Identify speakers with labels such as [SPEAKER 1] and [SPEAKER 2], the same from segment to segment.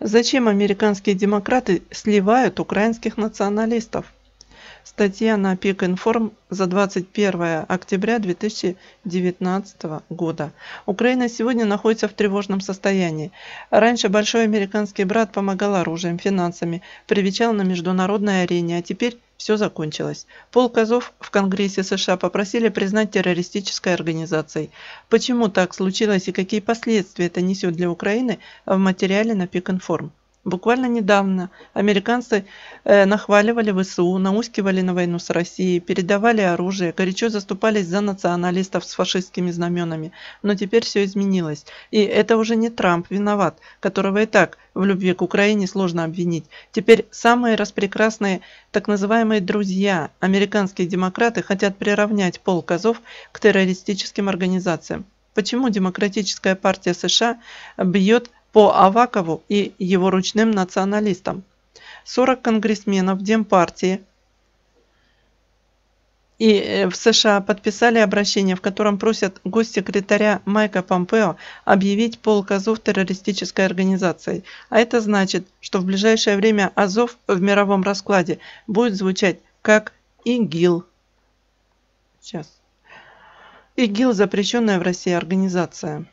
[SPEAKER 1] Зачем американские демократы сливают украинских националистов? Статья на ПИК Информ за 21 октября 2019 года. Украина сегодня находится в тревожном состоянии. Раньше большой американский брат помогал оружием, финансами, привечал на международной арене, а теперь все закончилось. Полк Азов в Конгрессе США попросили признать террористической организацией. Почему так случилось и какие последствия это несет для Украины в материале на ПИК Информ. Буквально недавно американцы э, нахваливали ВСУ, наускивали на войну с Россией, передавали оружие, горячо заступались за националистов с фашистскими знаменами. Но теперь все изменилось. И это уже не Трамп виноват, которого и так в любви к Украине сложно обвинить. Теперь самые распрекрасные так называемые «друзья» американские демократы хотят приравнять пол козов к террористическим организациям. Почему Демократическая партия США бьет по Авакову и его ручным националистам. 40 конгрессменов Демпартии и э, в США подписали обращение, в котором просят госсекретаря Майка Помпео объявить полк Азов террористической организацией. А это значит, что в ближайшее время Азов в мировом раскладе будет звучать как ИГИЛ. Сейчас. ИГИЛ – запрещенная в России организация.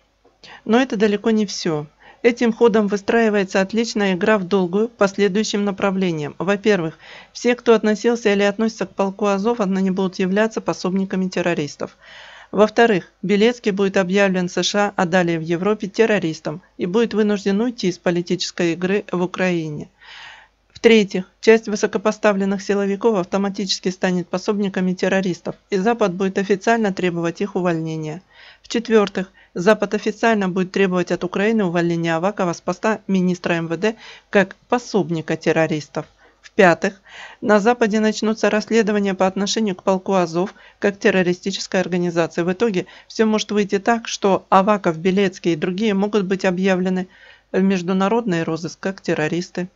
[SPEAKER 1] Но это далеко не все. Этим ходом выстраивается отличная игра в долгую по следующим направлениям. Во-первых, все, кто относился или относится к полку Азов, отныне будут являться пособниками террористов. Во-вторых, Белецкий будет объявлен США, а далее в Европе террористом и будет вынужден уйти из политической игры в Украине. В-третьих, часть высокопоставленных силовиков автоматически станет пособниками террористов, и Запад будет официально требовать их увольнения. В-четвертых, Запад официально будет требовать от Украины увольнения Авакова с поста министра МВД как пособника террористов. В-пятых, на Западе начнутся расследования по отношению к полку Азов как террористической организации. В итоге все может выйти так, что Аваков, Белецкий и другие могут быть объявлены в международный розыск как террористы.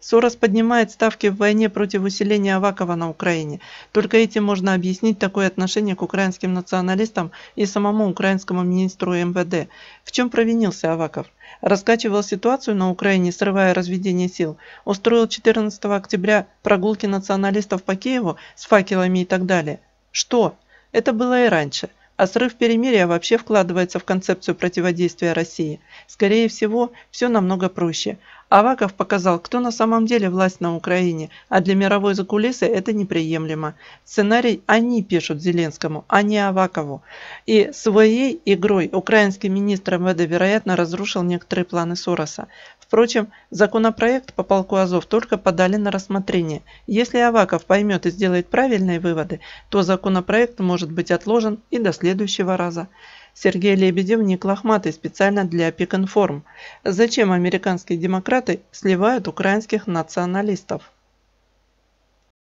[SPEAKER 1] Сорос поднимает ставки в войне против усиления Авакова на Украине. Только этим можно объяснить такое отношение к украинским националистам и самому украинскому министру МВД. В чем провинился Аваков? Раскачивал ситуацию на Украине, срывая разведение сил. Устроил 14 октября прогулки националистов по Киеву с факелами и так далее. Что? Это было и раньше. А срыв перемирия вообще вкладывается в концепцию противодействия России. Скорее всего, все намного проще. Аваков показал, кто на самом деле власть на Украине, а для мировой закулисы это неприемлемо. Сценарий они пишут Зеленскому, а не Авакову. И своей игрой украинский министр МВД, вероятно, разрушил некоторые планы Сороса. Впрочем, законопроект по полку Азов только подали на рассмотрение. Если Аваков поймет и сделает правильные выводы, то законопроект может быть отложен и до следующего раза. Сергей Лебедев не Лохматый специально для Пикинформ. Зачем американские демократы сливают украинских националистов?